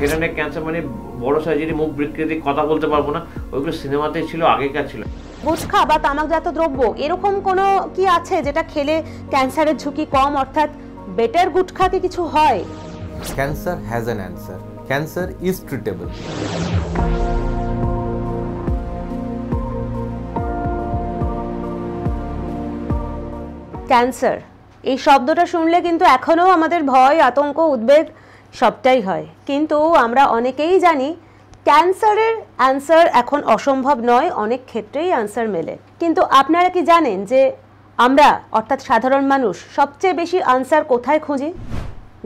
সেখানে ক্যান্সার মানে বড় সার্জারি মুখ বিকৃতি কথা বলতে পারবো না ওইগুলো সিনেমাতে ছিল আগেকার ছিল গুটখা বা তামাকজাত দ্রব্য এরকম কোন কি আছে যেটা খেলে ক্যান্সারের ঝুঁকি কম অর্থাৎ বেটার গুটখা কি কিছু হয় cancer has an answer cancer is treatable cancer এই শব্দটা শুনলে কিন্তু এখনো আমাদের ভয় আতঙ্ক উদ্বেগ সবটাই হয় কিন্তু আমরা অনেকেই জানি ক্যান্সারের অ্যান্সার এখন অসম্ভব নয় অনেক ক্ষেত্রেই অ্যান্সার মেলে কিন্তু আপনারা কি জানেন যে আমরা অর্থাৎ সাধারণ মানুষ সবচেয়ে বেশি আনসার কোথায় খুঁজি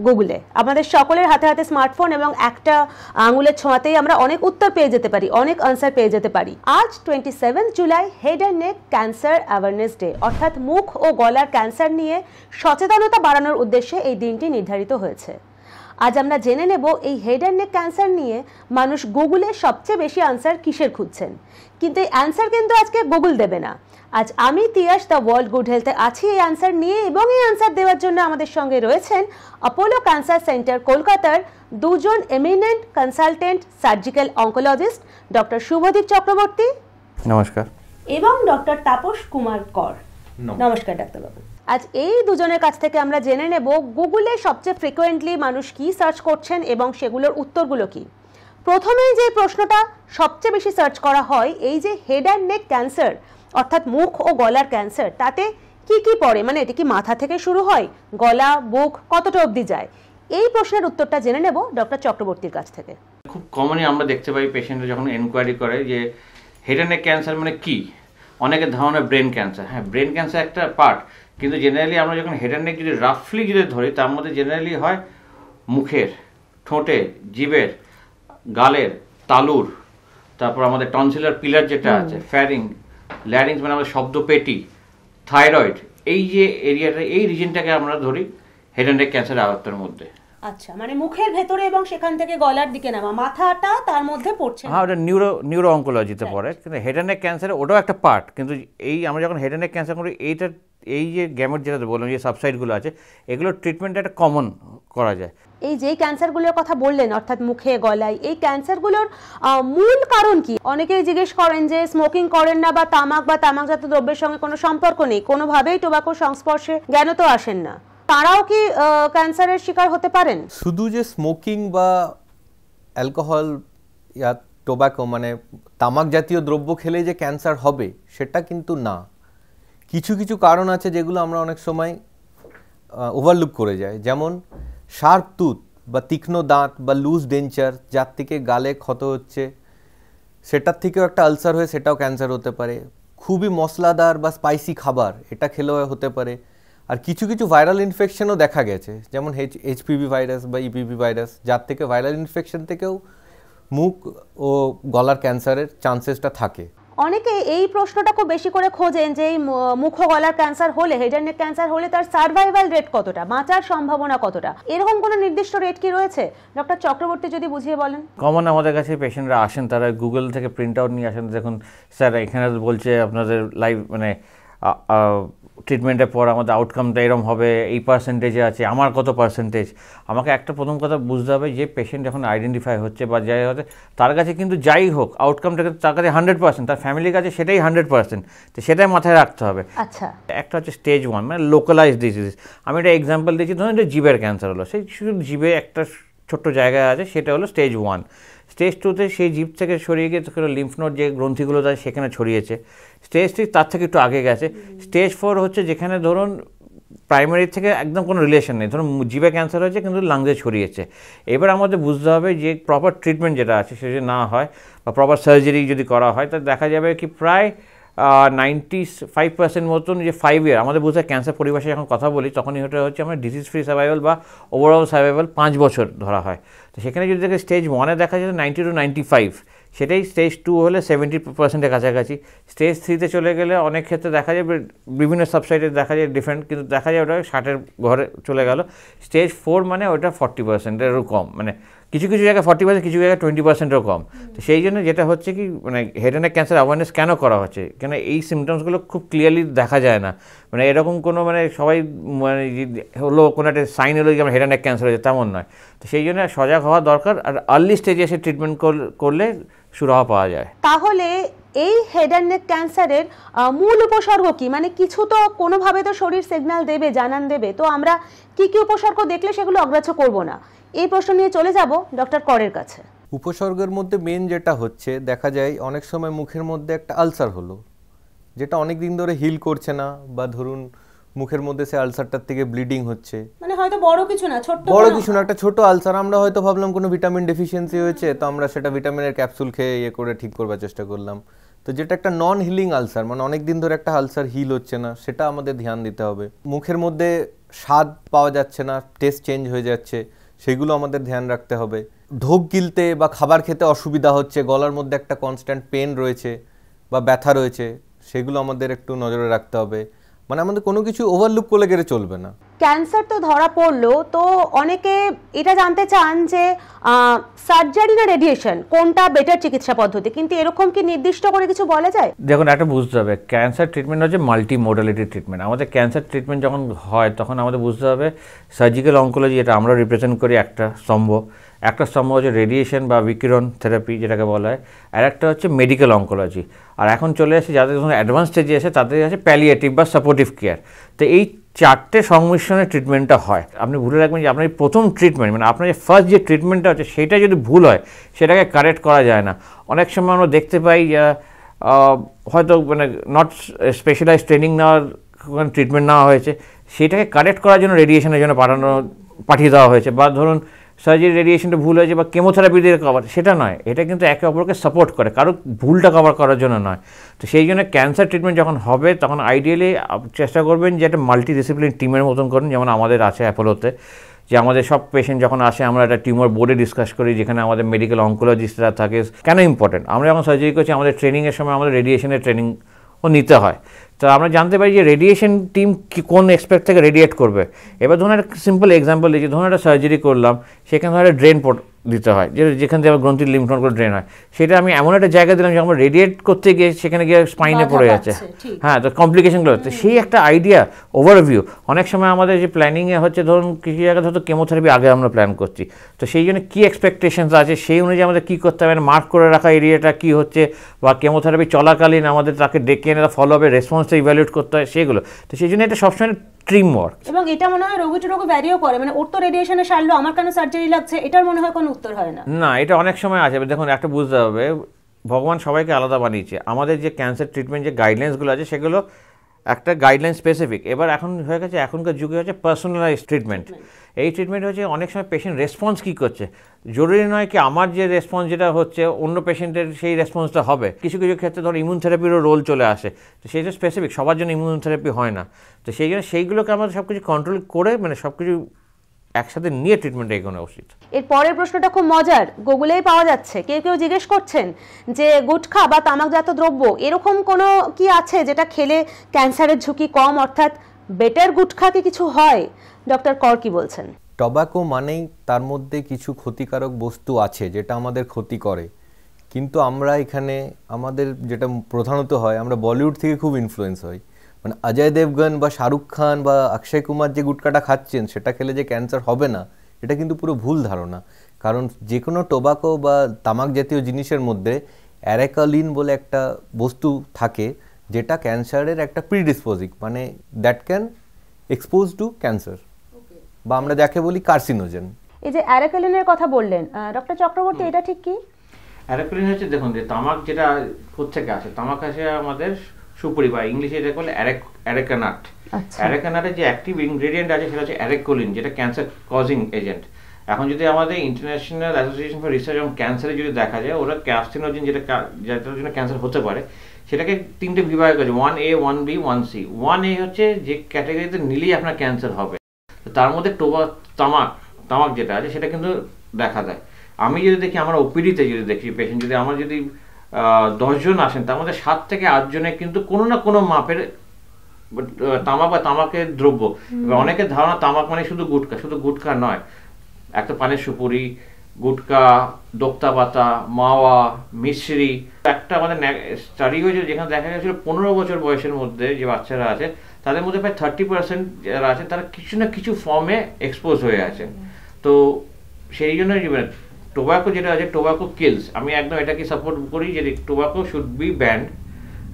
গুগলে আমাদের সকলের হাতে হাতে স্মার্টফোন এবং একটা আঙুলের ছোঁয়াতেই আমরা অনেক উত্তর পেয়ে যেতে পারি অনেক আনসার পেয়ে যেতে পারি আজ twenty seven July head and neck cancer awareness day অর্থাৎ মুখ ও গলার ক্যান্সার নিয়ে সচেতনতা বাড়ানোর উদ্দেশ্যে এই দিনটি নির্ধারিত হয়েছে আজ আমরা জেনে নেব এই হেড অ্যান্ড নেক ক্যান্সার নিয়ে মানুষ গুগলে সবচেয়ে বেশি আনসার কিসের খুঁজছেন কিন্তু এই অ্যান্সার কিন্তু আজকে গুগল দেবে না আজ আমি তিয়াস দ্য ওয়ার্ল্ড গুড হেলথে আছি এই অ্যান্সার নিয়ে এবং এই অ্যান্সার দেওয়ার জন্য আমাদের সঙ্গে রয়েছেন অপোলো ক্যান্সার সেন্টার কলকাতার দুজন eminent consultant surgical oncologist doctor Shubhadeep Chakraborty নমস্কার এবং ডক্টর তাপস কুমার কর নমস্কার ডাক্তারবাবু আজ এই দুজনের কাছ থেকে আমরা জেনে নেব গুগলে সবচেয়ে ফ্রিকোয়েন্টলি মানুষ কি সার্চ করছেন এবং সেগুলোর উত্তরগুলো কি প্রথমেই যে প্রশ্নটা সবচেয়ে বেশি সার্চ করা হয় এই যে হেড অ্যান্ড নেক ক্যান্সার অর্থাৎ মুখ ও গলার ক্যান্সার তাতে কি কি পড়ে মানে এটি কি মাথা থেকে শুরু হয় গলা বুক কতটা অবধি যায় এই প্রশ্নের উত্তরটা জেনে নেব ডক্টর চক্রবর্তীর কাছ থেকে খুব কমনই আমরা দেখতে পাই পেশেন্টরা যখন এনকোয়ারি করে যে হেড অ্যান্ড নেক ক্যান্সার মানে কি অনেকের ধরনের ব্রেন ক্যান্সার হ্যাঁ ব্রেন ক্যান্সার একটা পার্ট কিন্তু জেনারেলি আমরা যখন হেড অ্যান্ড নেক যদি রাফলি যদি ধরি তার মধ্যে জেনারেলি হয় মুখের ঠোঁটে জিভের গালের তালুর তারপর আমাদের টনসিলার পিলার যেটা আছে ফ্যারিং ল্যারিংস মানে আমাদের শব্দ পেটি থাইরয়েড এই যে এরিয়াটা এই রিজনটাকে আমরা ধরি হেড অ্যান্ড নেক ক্যান্সার আয়ত্তের মধ্যে আচ্ছা মানে মুখের ভেতরে এবং সেখান থেকে গলার দিকে নামা মাথাটা তার মধ্যে পড়ছে হ্যাঁ ওটা নিউরো নিউরো অঙ্কোলজিতে পড়ে কিন্তু হেড অ্যান্ড নেক ক্যান্সার ওটাও একটা পার্ট কিন্তু এই আমরা যখন হেড অ্যান্ড নেক ক্যান্সার করি এইটার এই যে গ্যামেট যেটা বললাম যে সাবসাইডগুলো আছে এগুলো ট্রিটমেন্ট একটা কমন করা যায় এই যে ক্যান্সারগুলোর কথা বললেন অর্থাৎ মুখে গলায় এই ক্যান্সারগুলোর মূল কারণ কি অনেকেই জিজ্ঞেস করেন যে স্মোকিং করেন না বা তামাক বা তামাকজাত দ্রব্যের সঙ্গে কোনো সম্পর্ক নেই কোনোভাবেই টোবাকোর সংস্পর্শে জ্ঞান তো আসেন না তারাও কি ক্যান্সারের শিকার হতে পারেন শুধু যে স্মোকিং বা অ্যালকোহল ইয়া টোবাকো মানে তামাক জাতীয় দ্রব্য খেলে যে ক্যান্সার হবে সেটা কিন্তু না কিছু কিছু কারণ আছে যেগুলো আমরা অনেক সময় ওভারলুক করে যাই যেমন শার্প টুথ বা তীক্ষ্ণ দাঁত বা লুজ ডেঞ্চার যার থেকে গালে ক্ষত হচ্ছে সেটার থেকেও একটা আলসার হয়ে সেটাও ক্যান্সার হতে পারে খুবই মশলাদার বা স্পাইসি খাবার এটা খেলেও হতে পারে আর কিছু কিছু ভাইরাল ইনফেকশনও দেখা গেছে যেমন এইচ এইচপিভি ভাইরাস বা ইপিভি e ভাইরাস যার থেকে ভাইরাল ইনফেকশন থেকেও মুখ ও গলার ক্যান্সারের চান্সেসটা থাকে অনেকে এই প্রশ্নটা খুব বেশি করে খোঁজেন যে এই মুখ গলার ক্যান্সার হলে হেড ক্যান্সার হলে তার সার্ভাইভাল রেট কতটা বাঁচার সম্ভাবনা কতটা এরকম কোনো নির্দিষ্ট রেট কি রয়েছে ডক্টর চক্রবর্তী যদি বুঝিয়ে বলেন কমন আমাদের কাছে পেশেন্টরা আসেন তারা গুগল থেকে প্রিন্ট আউট নিয়ে আসেন দেখুন স্যার এখানে বলছে আপনাদের লাইভ মানে ট্রিটমেন্টের পর আমাদের আউটকামটা এরম হবে এই পার্সেন্টেজে আছে আমার কত পার্সেন্টেজ আমাকে একটা প্রথম কথা বুঝতে হবে যে পেশেন্ট যখন আইডেন্টিফাই হচ্ছে বা যাই হচ্ছে তার কাছে কিন্তু যাই হোক আউটকামটা তার কাছে হান্ড্রেড পার্সেন্ট তার ফ্যামিলির কাছে সেটাই হান্ড্রেড পার্সেন্ট তো সেটাই মাথায় রাখতে হবে আচ্ছা একটা হচ্ছে স্টেজ ওয়ান মানে লোকালাইজ ডিজিজ আমি একটা এক্সাম্পল দিয়েছি ধরুন যে জীবের ক্যান্সার হলো সেই শুধু জীবে একটা ছোট্ট জায়গায় আছে সেটা হলো স্টেজ ওয়ান স্টেজ টুতে সেই জিপ থেকে সরিয়ে গিয়ে তখন লিম্ফ যে গ্রন্থিগুলো যায় সেখানে ছড়িয়েছে স্টেজ থ্রি তার থেকে একটু আগে গেছে স্টেজ ফোর হচ্ছে যেখানে ধরুন প্রাইমারি থেকে একদম কোনো রিলেশন নেই ধরুন জিভে ক্যান্সার হয়েছে কিন্তু লাংসে ছড়িয়েছে এবার আমাদের বুঝতে হবে যে প্রপার ট্রিটমেন্ট যেটা আছে সেটা না হয় বা প্রপার সার্জারি যদি করা হয় তা দেখা যাবে কি প্রায় নাইনটি ফাইভ পার্সেন্ট মতন যে ফাইভ ইয়ার আমাদের হয় ক্যান্সার পরিবেশে যখন কথা বলি তখনই ওটা হচ্ছে আমরা ডিজিজ ফ্রি সার্ভাইভাল বা ওভারঅল সার্ভাইভাল পাঁচ বছর ধরা হয় তো সেখানে যদি দেখে স্টেজ ওয়ানে দেখা যায় নাইনটি টু নাইনটি ফাইভ সেটাই স্টেজ টু হলে সেভেন্টি পার্সেন্টের কাছাকাছি স্টেজ থ্রিতে চলে গেলে অনেক ক্ষেত্রে দেখা যায় বিভিন্ন সাবসাইটে দেখা যায় ডিফারেন্ট কিন্তু দেখা যায় ওটা ষাটের ঘরে চলে গেল স্টেজ ফোর মানে ওটা ফর্টি পার্সেন্টেরও কম মানে কিছু কিছু জায়গায় ফর্টি পার্সেন্ট কিছু জায়গায় টোয়েন্টি পার্সেন্টও কম তো সেই জন্য যেটা হচ্ছে কি মানে হেড অ্যান্ড ক্যান্সার অ্যাওয়ারনেস কেন করা হচ্ছে কেন এই সিমটমসগুলো খুব ক্লিয়ারলি দেখা যায় না মানে এরকম কোনো মানে সবাই মানে হলো কোনো একটা সাইন হলো যে আমার হেড অ্যান্ড ক্যান্সার হয়েছে তেমন নয় তো সেই জন্য সজাগ হওয়া দরকার আর আর্লি স্টেজে এসে ট্রিটমেন্ট করলে সুরাহা পাওয়া যায় তাহলে এই হেড অ্যান্ড নেক ক্যান্সারের মূল উপসর্গ কি মানে কিছু তো কোনোভাবে তো শরীর সিগন্যাল দেবে জানান দেবে তো আমরা কি কি উপসর্গ দেখলে সেগুলো অগ্রাহ্য করব না এই প্রশ্ন নিয়ে চলে যাব ডক্টর করের কাছে উপসর্গের মধ্যে মেন যেটা হচ্ছে দেখা যায় অনেক সময় মুখের মধ্যে একটা আলসার হলো যেটা অনেক দিন ধরে হিল করছে না বা ধরুন মুখের মধ্যে সে আলসারটার থেকে ব্লিডিং হচ্ছে মানে হয়তো বড় কিছু না ছোট বড় কিছু না একটা ছোট আলসার আমরা হয়তো ভাবলাম কোনো ভিটামিন ডেফিসিয়েন্সি হয়েছে তো আমরা সেটা ভিটামিনের ক্যাপসুল খেয়ে ইয়ে করে ঠিক করবার চেষ্টা করলাম তো যেটা একটা নন হিলিং আলসার মানে অনেক দিন ধরে একটা আলসার হিল হচ্ছে না সেটা আমাদের ধ্যান দিতে হবে মুখের মধ্যে স্বাদ পাওয়া যাচ্ছে না টেস্ট চেঞ্জ হয়ে যাচ্ছে সেগুলো আমাদের ধ্যান রাখতে হবে ঢোক গিলতে বা খাবার খেতে অসুবিধা হচ্ছে গলার মধ্যে একটা কনস্ট্যান্ট পেন রয়েছে বা ব্যথা রয়েছে সেগুলো আমাদের একটু নজরে রাখতে হবে মানে আমাদের কোনো কিছু ওভারলুক করলে গেলে চলবে না ক্যান্সার তো ধরা পড়লো তো অনেকে এটা জানতে চান যে সার্জারি না রেডিয়েশন কোনটা বেটার চিকিৎসা পদ্ধতি কিন্তু এরকম কি নির্দিষ্ট করে কিছু বলা যায় দেখুন একটা বুঝতে হবে ক্যান্সার ট্রিটমেন্ট হচ্ছে মাল্টি মোডালিটি ট্রিটমেন্ট আমাদের ক্যান্সার ট্রিটমেন্ট যখন হয় তখন আমাদের বুঝতে হবে সার্জিক্যাল অঙ্কোলজি এটা আমরা রিপ্রেজেন্ট করি একটা স্তম্ভ একটা স্তম্ভ হচ্ছে রেডিয়েশন বা বিকিরণ থেরাপি যেটাকে বলা হয় আর একটা হচ্ছে মেডিকেল অঙ্কোলজি আর এখন চলে আসে যাদের যখন অ্যাডভান্স স্টেজে এসে তাদের আছে প্যালিয়েটিভ বা সাপোর্টিভ কেয়ার তো এই চারটে সংমিশ্রণে ট্রিটমেন্টটা হয় আপনি ভুলে রাখবেন যে আপনার প্রথম ট্রিটমেন্ট মানে আপনার যে ফার্স্ট যে ট্রিটমেন্টটা হচ্ছে সেটা যদি ভুল হয় সেটাকে কারেক্ট করা যায় না অনেক সময় আমরা দেখতে পাই হয়তো মানে নট স্পেশালাইজ ট্রেনিং নেওয়ার ট্রিটমেন্ট নেওয়া হয়েছে সেটাকে কারেক্ট করার জন্য রেডিয়েশনের জন্য পাঠানো পাঠিয়ে দেওয়া হয়েছে বা ধরুন সার্জারি রেডিয়েশনটা ভুল হয়েছে বা কেমোথেরাপি দিয়ে কভার সেটা নয় এটা কিন্তু একে অপরকে সাপোর্ট করে কারো ভুলটা কভার করার জন্য নয় তো সেই জন্য ক্যান্সার ট্রিটমেন্ট যখন হবে তখন আইডিয়ালি চেষ্টা করবেন যে একটা মাল্টি ডিসিপ্লিন টিমের মতন করুন যেমন আমাদের আছে অ্যাপোলোতে যে আমাদের সব পেশেন্ট যখন আসে আমরা একটা টিউমার বোর্ডে ডিসকাস করি যেখানে আমাদের মেডিকেল অঙ্কোলজিস্টরা থাকে কেন ইম্পর্টেন্ট আমরা যখন সার্জারি করছি আমাদের ট্রেনিংয়ের সময় আমাদের রেডিয়েশনের ট্রেনিং ও নিতে হয় তো আমরা জানতে পারি যে রেডিয়েশন টিম কোন এক্সপেক্ট থেকে রেডিয়েট করবে এবার ধরুন একটা সিম্পল এক্সাম্পল দিচ্ছি ধরুন একটা সার্জারি করলাম সেখানে ধরো একটা ড্রেন দিতে হয় যে যেখান থেকে আমার গ্রন্থির লিম্ফনোড করে ড্রেন হয় সেটা আমি এমন একটা জায়গা দিলাম যে আমরা রেডিয়েট করতে গিয়ে সেখানে গিয়ে স্পাইনে পড়ে যাচ্ছে হ্যাঁ তো কমপ্লিকেশনগুলো তো সেই একটা আইডিয়া ওভারভিউ অনেক সময় আমাদের যে প্ল্যানিংয়ে হচ্ছে ধরুন কিছু জায়গায় ধরো কেমোথেরাপি আগে আমরা প্ল্যান করছি তো সেই জন্য কী এক্সপেকটেশনস আছে সেই অনুযায়ী আমাদের কী করতে হবে মার্ক মানে করে রাখা এরিয়াটা কী হচ্ছে বা কেমোথেরাপি চলাকালীন আমাদের তাকে ডেকে এনে ফলো হবে রেসপন্সটা ইভ্যালুয়েট করতে হয় সেগুলো তো সেই জন্য এটা সবসময় ট্রিম ওয়ার্ক এবং এটা মনে হয় রোগী টু রোগ ভ্যারিও করে মানে ওর তো রেডিয়েশনে সারলো আমার কেন সার্জারি লাগছে এটার মনে হয় কোনো উত্তর হয় না না এটা অনেক সময় আছে দেখুন একটা বুঝতে হবে ভগবান সবাইকে আলাদা বানিয়েছে আমাদের যে ক্যান্সার ট্রিটমেন্ট যে গাইডলাইন্সগুলো আছে সেগুলো একটা গাইডলাইন স্পেসিফিক এবার এখন হয়ে গেছে এখনকার যুগে হচ্ছে পার্সোনালাইজ ট্রিটমেন্ট এই ট্রিটমেন্ট হচ্ছে অনেক সময় পেশেন্ট রেসপন্স কী করছে জরুরি নয় কি আমার যে রেসপন্স যেটা হচ্ছে অন্য পেশেন্টের সেই রেসপন্সটা হবে কিছু কিছু ক্ষেত্রে ধরো ইমিউন থেরাপিরও রোল চলে আসে তো সেই জন্য স্পেসিফিক সবার জন্য ইমিউন থেরাপি হয় না তো সেই জন্য সেইগুলোকে আমাদের সব কিছু কন্ট্রোল করে মানে সব কিছু একসাথে নিয়ে ট্রিটমেন্ট এগোনো উচিত এর পরের প্রশ্নটা খুব মজার গুগলেই পাওয়া যাচ্ছে কেউ কেউ জিজ্ঞেস করছেন যে গুটখা বা তামাকজাত দ্রব্য এরকম কোনো কি আছে যেটা খেলে ক্যান্সারের ঝুঁকি কম অর্থাৎ বেটার গুটখাতে কিছু হয় ডক্টর কর কি বলছেন টবাকো মানেই তার মধ্যে কিছু ক্ষতিকারক বস্তু আছে যেটা আমাদের ক্ষতি করে কিন্তু আমরা এখানে আমাদের যেটা প্রধানত হয় আমরা বলিউড থেকে খুব ইনফ্লুয়েন্স হই মানে অজয় দেবগন বা শাহরুখ খান বা অক্ষয় কুমার যে গুটকাটা খাচ্ছেন সেটা খেলে যে ক্যান্সার হবে না এটা কিন্তু পুরো ভুল ধারণা কারণ যে কোনো টোবাকো বা তামাক জাতীয় জিনিসের মধ্যে অ্যারাকালিন বলে একটা বস্তু থাকে যেটা ক্যান্সারের একটা প্রিডিসপোজিক মানে that can expose to cancer বা আমরা যাকে বলি কার্সিনোজেন এই যে অ্যারাকালিনের কথা বললেন ডক্টর চক্রবর্তী এটা ঠিক কি অ্যারাকালিন হচ্ছে দেখুন যে তামাক যেটা কোথেকে আছে তামাক আছে আমাদের সুপরিবার ইংলিশে এটা বলে অ্যারেকানাট আচ্ছা। অ্যারেকানাটের যে অ্যাক্টিভ ইনগ্রেডিয়েন্ট আছে সেটা হচ্ছে অ্যারেকোলিন যেটা ক্যান্সার কজিং এজেন্ট এখন যদি আমাদের international association for research on ক্যান্সারে যদি দেখা যায় ওরা ক্যাপসিনোজিন যেটা যেটার জন্য ক্যান্সার হতে পারে সেটাকে তিনটে বিভাগ করেছে one A one B one C one A হচ্ছে যে ক্যাটাগরিতে নিলেই আপনার ক্যান্সার হবে তার মধ্যে টোবা তামাক তামাক যেটা আছে সেটা কিন্তু দেখা দেয় আমি যদি দেখি আমার ওপিডিতে যদি দেখি পেশেন্ট যদি আমার যদি দশজন আসেন তার মধ্যে সাত থেকে আটজনে কিন্তু কোনো না কোনো মাপের তামাক বা তামাকের দ্রব্য অনেকের ধারণা তামাক মানে শুধু গুটকা শুধু গুটকা নয় একটা পানের সুপুরি গুটকা দোক্তা পাতা মাওয়া মিশ্রি একটা আমাদের স্টাডি হয়েছিল যেখানে দেখা গেছিল পনেরো বছর বয়সের মধ্যে যে বাচ্চারা আছে তাদের মধ্যে প্রায় থার্টি পার্সেন্ট যারা আছে তারা কিছু না কিছু ফর্মে এক্সপোজ হয়ে আছে তো সেই জন্য টোবাকো যেটা আছে টোবাকো কিলস আমি একদম এটাকে সাপোর্ট করি যে টোবাকো শুড বি ব্যান্ড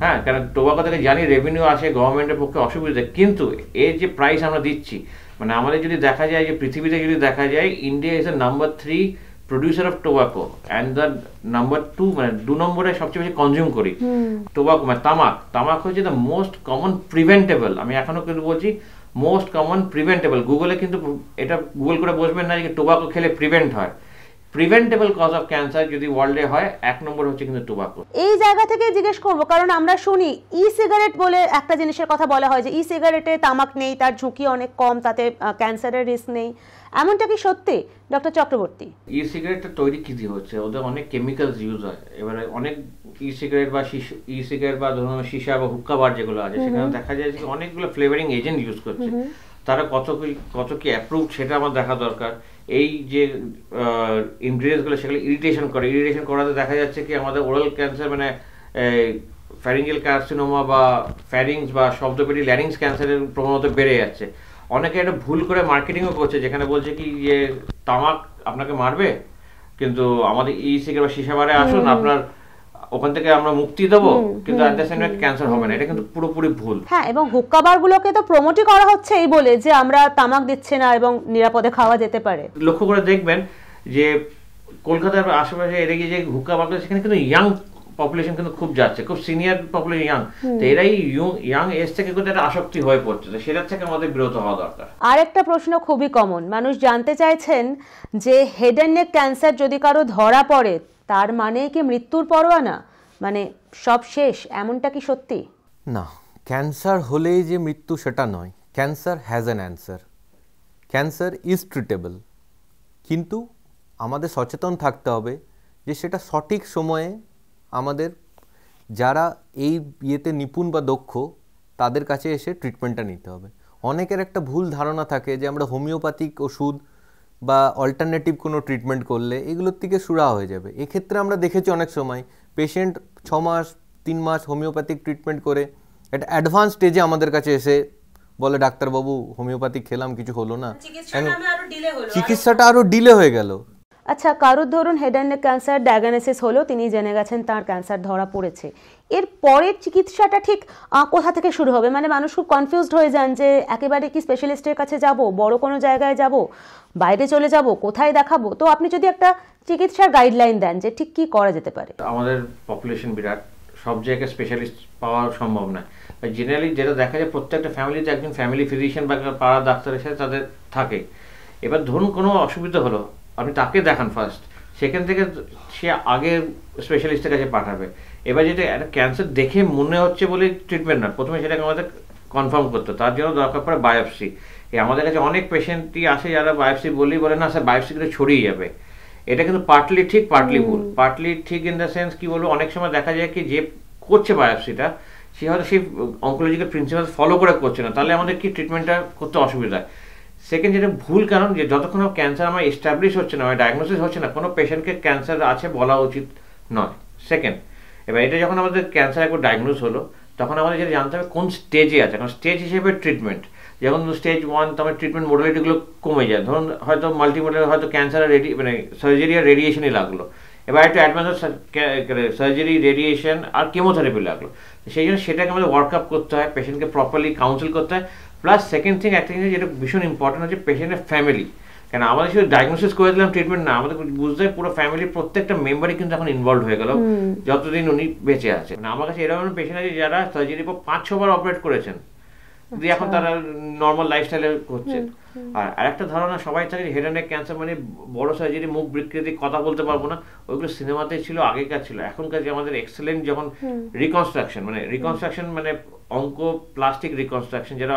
হ্যাঁ কারণ টোবাকো থেকে জানি রেভিনিউ আসে গভর্নমেন্টের পক্ষে অসুবিধা কিন্তু এর যে প্রাইস আমরা দিচ্ছি মানে আমাদের যদি দেখা যায় যে পৃথিবীতে যদি দেখা যায় India is a number three producer of tobacco and the number two মানে দু নম্বরে সবচেয়ে বেশি কনজিউম করি টোবাকো মানে তামাক তামাক হচ্ছে দ্য মোস্ট কমন প্রিভেন্টেবল আমি এখনও কিন্তু বলছি মোস্ট কমন প্রিভেন্টেবল গুগলে কিন্তু এটা গুগল করে বসবেন না যে টোবাকো খেলে প্রিভেন্ট হয় প্রিভেন্টেবল কজ অফ ক্যান্সার যদি ওয়ার্ল্ডে হয় এক নম্বর হচ্ছে কিন্তু টোবাকো এই জায়গা থেকে জিজ্ঞেস করব কারণ আমরা শুনি ই সিগারেট বলে একটা জিনিসের কথা বলা হয় যে ই সিগারেটে তামাক নেই তার ঝুঁকি অনেক কম তাতে ক্যান্সারের রিস্ক নেই এমনটা কি সত্যি ডক্টর চক্রবর্তী ই সিগারেটটা তৈরি কি দিয়ে হচ্ছে ওদের অনেক কেমিক্যালস ইউজ হয় এবারে অনেক ই সিগারেট বা ই সিগারেট বা ধরুন সিসা বা হুক্কা বার যেগুলো আছে সেখানে দেখা যায় যে অনেকগুলো ফ্লেভারিং এজেন্ট ইউজ করছে তারা কত কি কত কি অ্যাপ্রুভ সেটা আমার দেখা দরকার এই যে ইনগ্রিডিয়েন্টসগুলো সেগুলো ইরিটেশন করে ইরিটেশন করাতে দেখা যাচ্ছে কি আমাদের ওরাল ক্যান্সার মানে ফ্যারিঙ্গেল কার্সিনোমা বা ফ্যারিংস বা শব্দপেটি ল্যারিংস ক্যান্সারের প্রবণতা বেড়ে যাচ্ছে অনেকে এটা ভুল করে মার্কেটিংও করছে যেখানে বলছে কি যে তামাক আপনাকে মারবে কিন্তু আমাদের ই সিগারেট বা বারে আসুন আপনার ওখান থেকে আমরা মুক্তি দেবো কিন্তু at the same time cancer হবে না এটা কিন্তু পুরোপুরি ভুল হ্যাঁ এবং হুক্কা বারগুলোকে তো প্রমোটই করা হচ্ছে এই বলে যে আমরা তামাক দিচ্ছে না এবং নিরাপদে খাওয়া যেতে পারে লক্ষ্য করে দেখবেন যে কলকাতার আশেপাশে এর যে হুক্কা বারগুলো সেখানে কিন্তু ইয়াং পপুলেশন কিন্তু খুব যাচ্ছে খুব সিনিয়র পপুলেশন ইয়াং তো এরাই ইয়াং এজ থেকে কিন্তু একটা আসক্তি হয়ে পড়ছে তো সেটার থেকে আমাদের বিরত হওয়া দরকার আর একটা প্রশ্ন খুবই কমন মানুষ জানতে চাইছেন যে হেড অ্যান্ড নেক ক্যান্সার যদি কারো ধরা পড়ে তার মানে কি মৃত্যুর না মানে সব শেষ এমনটা কি সত্যি না ক্যান্সার হলেই যে মৃত্যু সেটা নয় cancer has an answer cancer is treatable কিন্তু আমাদের সচেতন থাকতে হবে যে সেটা সঠিক সময়ে আমাদের যারা এই ইয়েতে নিপুণ বা দক্ষ তাদের কাছে এসে ট্রিটমেন্টটা নিতে হবে অনেকের একটা ভুল ধারণা থাকে যে আমরা হোমিওপ্যাথিক ওষুধ বা অল্টারনেটিভ কোনো ট্রিটমেন্ট করলে এগুলোর থেকে সুরা হয়ে যাবে এক্ষেত্রে আমরা দেখেছি অনেক সময় পেশেন্ট ছ মাস তিন মাস হোমিওপ্যাথিক ট্রিটমেন্ট করে একটা অ্যাডভান্স স্টেজে আমাদের কাছে এসে বলে ডাক্তারবাবু হোমিওপ্যাথি খেলাম কিছু হলো না চিকিৎসাটা আরও ডিলে হয়ে গেল আচ্ছা কারোর ধরুন হেড অ্যান্ড ক্যান্সার ডায়াগনোসিস হলো তিনি জেনে গেছেন তার ক্যান্সার ধরা পড়েছে এর পরের চিকিৎসাটা ঠিক কোথা থেকে শুরু হবে মানে মানুষ খুব কনফিউজড হয়ে যান যে একেবারে কি স্পেশালিস্টের কাছে যাব বড় কোনো জায়গায় যাব বাইরে চলে যাব কোথায় দেখাবো তো আপনি যদি একটা চিকিৎসার গাইডলাইন দেন যে ঠিক কি করা যেতে পারে আমাদের পপুলেশন বিরাট সব জায়গায় স্পেশালিস্ট পাওয়া সম্ভব না জেনারেলি যেটা দেখা যায় প্রত্যেকটা ফ্যামিলিতে একজন ফ্যামিলি ফিজিশিয়ান বা পাড়া ডাক্তারের সাথে তাদের থাকে এবার ধরুন কোনো অসুবিধা হলো আপনি তাকে দেখান ফার্স্ট সেখান থেকে সে আগে স্পেশালিস্টের কাছে পাঠাবে এবার যেটা একটা ক্যান্সার দেখে মনে হচ্ছে বলে ট্রিটমেন্ট না প্রথমে সেটাকে আমাদের কনফার্ম করতে তার জন্য দরকার পড়ে বায়োপসি এই আমাদের কাছে অনেক পেশেন্টই আসে যারা বায়োপসি বলেই বলে না স্যার বায়োপসি করে ছড়িয়ে যাবে এটা কিন্তু পার্টলি ঠিক পার্টলি ভুল পার্টলি ঠিক ইন দ্য সেন্স কি বলবো অনেক সময় দেখা যায় কি যে করছে বায়োপসিটা সে হয়তো সেই অঙ্কোলজিক্যাল প্রিন্সিপাল ফলো করে করছে না তাহলে আমাদের কি ট্রিটমেন্টটা করতে অসুবিধা সেকেন্ড যেটা ভুল কারণ যে যতক্ষণ ক্যান্সার আমার এস্টাবলিশ হচ্ছে না ডায়াগনোসিস মানে হচ্ছে না কোনো পেশেন্টকে ক্যান্সার আছে বলা উচিত নয় সেকেন্ড এবার এটা যখন আমাদের ক্যান্সার একবার ডায়াগনোস হলো তখন আমাদের যেটা জানতে হবে কোন স্টেজে আছে কারণ স্টেজ হিসেবে ট্রিটমেন্ট যখন স্টেজ ওয়ান তোমার ট্রিটমেন্ট মোডালিটিগুলো কমে যায় ধরুন হয়তো মাল্টিমোডাল হয়তো ক্যান্সার মানে আর রেডি মানে সার্জারি আর রেডিয়েশনই লাগলো এবার একটু অ্যাডভান্স সার্জারি রেডিয়েশন আর কেমোথেরাপি লাগলো সেই জন্য সেটাকে আমাদের ওয়ার্ক আপ করতে হয় পেশেন্টকে প্রপারলি কাউন্সিল করতে হয় প্লাস সেকেন্ড থিং একটা জিনিস যেটা ভীষণ ইম্পর্টেন্ট হচ্ছে পেশেন্টের ফ্যামিলি কেন আমাদের শুধু ডায়াগনোসিস করে দিলাম ট্রিটমেন্ট না আমাদের বুঝতে পুরো ফ্যামিলির প্রত্যেকটা মেম্বারই কিন্তু এখন ইনভলভ হয়ে গেল যতদিন উনি বেঁচে আছে আমার কাছে এরকম পেশেন্ট আছে যারা সার্জারি পর পাঁচ ছবার অপারেট করেছেন দিয়ে এখন আচ্ছা। তারা নর্মাল লাইফস্টাইলে করছে আর আরেকটা ধারণা সবাই থাকে হেড অ্যান্ড ক্যান্সার মানে বড় সার্জারি মুখ বিকৃতি কথা বলতে পারবো না ওইগুলো সিনেমাতে ছিল আগেকার ছিল এখনকার যে আমাদের এক্সেলেন্ট যখন রিকনস্ট্রাকশন মানে রিকনস্ট্রাকশন মানে অঙ্ক প্লাস্টিক রিকনস্ট্রাকশন যারা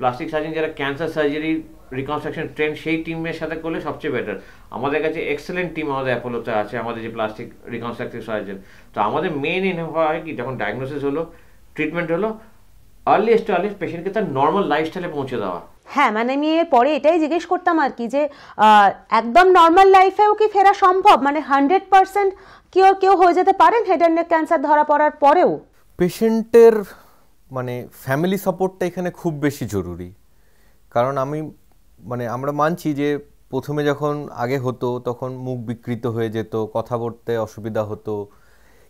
প্লাস্টিক সার্জন যারা ক্যান্সার সার্জারি রিকনস্ট্রাকশন ট্রেন সেই টিমের সাথে করলে সবচেয়ে বেটার আমাদের কাছে এক্সেলেন্ট টিম আমাদের অ্যাপোলোতে আছে আমাদের যে প্লাস্টিক রিকনস্ট্রাকটিভ সার্জন তো আমাদের মেন এনে হয় কি যখন ডায়াগনোসিস হলো ট্রিটমেন্ট হলো আর্লিয়েস্ট টু আর্লিয়েস্ট পেশেন্টকে তার নর্মাল লাইফস্টাইলে পৌঁছে দেওয়া হ্যাঁ মানে আমি এর পরে এটাই জিজ্ঞেস করতাম আর কি যে একদম নর্মাল লাইফেও কি ফেরা সম্ভব মানে হান্ড্রেড পার্সেন্ট কেউ কেউ হয়ে যেতে পারেন হেড অ্যান্ড ক্যান্সার ধরা পড়ার পরেও পেশেন্টের মানে ফ্যামিলি সাপোর্টটা এখানে খুব বেশি জরুরি কারণ আমি মানে আমরা মানছি যে প্রথমে যখন আগে হতো তখন মুখ বিকৃত হয়ে যেত কথা বলতে অসুবিধা হতো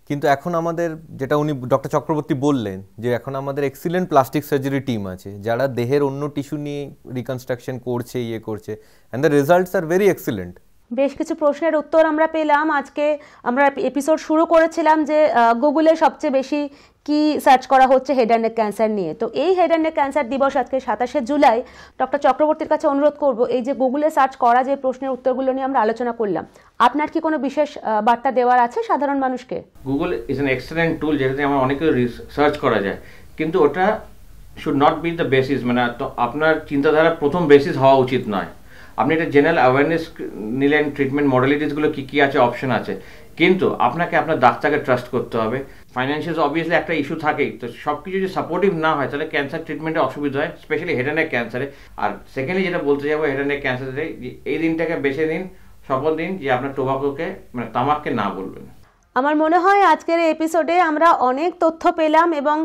কিন্তু এখন আমাদের যেটা উনি ডক্টর চক্রবর্তী বললেন যে এখন আমাদের এক্সিলেন্ট প্লাস্টিক সার্জারি টিম আছে যারা দেহের অন্য টিস্যু নিয়ে রিকনস্ট্রাকশন করছে ইয়ে করছে and the results are very excellent বেশ কিছু প্রশ্নের উত্তর আমরা পেলাম আজকে আমরা এপিসোড শুরু করেছিলাম যে গুগলে সবচেয়ে বেশি কি সার্চ করা হচ্ছে হেড অ্যান্ড নেক ক্যান্সার নিয়ে তো এই হেড অ্যান্ড নেক ক্যান্সার দিবস আজকে সাতাশে জুলাই ডক্টর চক্রবর্তীর কাছে অনুরোধ করব এই যে গুগলে সার্চ করা যে প্রশ্নের উত্তরগুলো নিয়ে আমরা আলোচনা করলাম আপনার কি কোনো বিশেষ বার্তা দেওয়ার আছে সাধারণ মানুষকে Google is an excellent tool যেটাতে আমার অনেকে সার্চ করা যায় কিন্তু ওটা should not be the basis মানে আপনার চিন্তাধারা প্রথম বেসিস হওয়া উচিত নয় আপনি একটা জেনারেল অ্যাওয়ারনেস নিলেন ট্রিটমেন্ট মডালিটিসগুলো কী কী আছে অপশন আছে কিন্তু আপনাকে আপনার ডাক্তারকে ট্রাস্ট করতে হবে ফাইন্যান্সিয়াল অবভিয়াসলি একটা ইস্যু থাকেই তো সব কিছু যদি সাপোর্টিভ না হয় তাহলে ক্যান্সার ট্রিটমেন্টে অসুবিধা হয় স্পেশালি হেড অ্যান্ড ক্যান্সারে আর সেকেন্ডলি যেটা বলতে যাবো হেড অ্যান্ড ক্যান্সারে এই দিনটাকে বেছে দিন সকল দিন যে আপনার টোবাকোকে মানে তামাককে না বলবেন আমার মনে হয় আজকের এপিসোডে আমরা অনেক তথ্য পেলাম এবং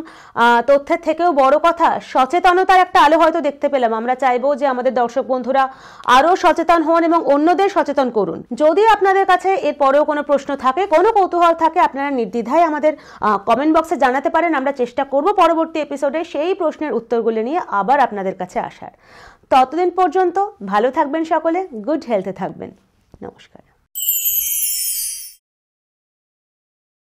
তথ্যের থেকেও বড় কথা সচেতনতার একটা আলো হয়তো দেখতে পেলাম আমরা চাইবো যে আমাদের দর্শক বন্ধুরা আরও সচেতন হন এবং অন্যদের সচেতন করুন যদি আপনাদের কাছে এর পরেও কোনো প্রশ্ন থাকে কোনো কৌতূহল থাকে আপনারা নির্দ্বিধায় আমাদের কমেন্ট বক্সে জানাতে পারেন আমরা চেষ্টা করব পরবর্তী এপিসোডে সেই প্রশ্নের উত্তরগুলো নিয়ে আবার আপনাদের কাছে আসার ততদিন পর্যন্ত ভালো থাকবেন সকলে গুড হেলথে থাকবেন নমস্কার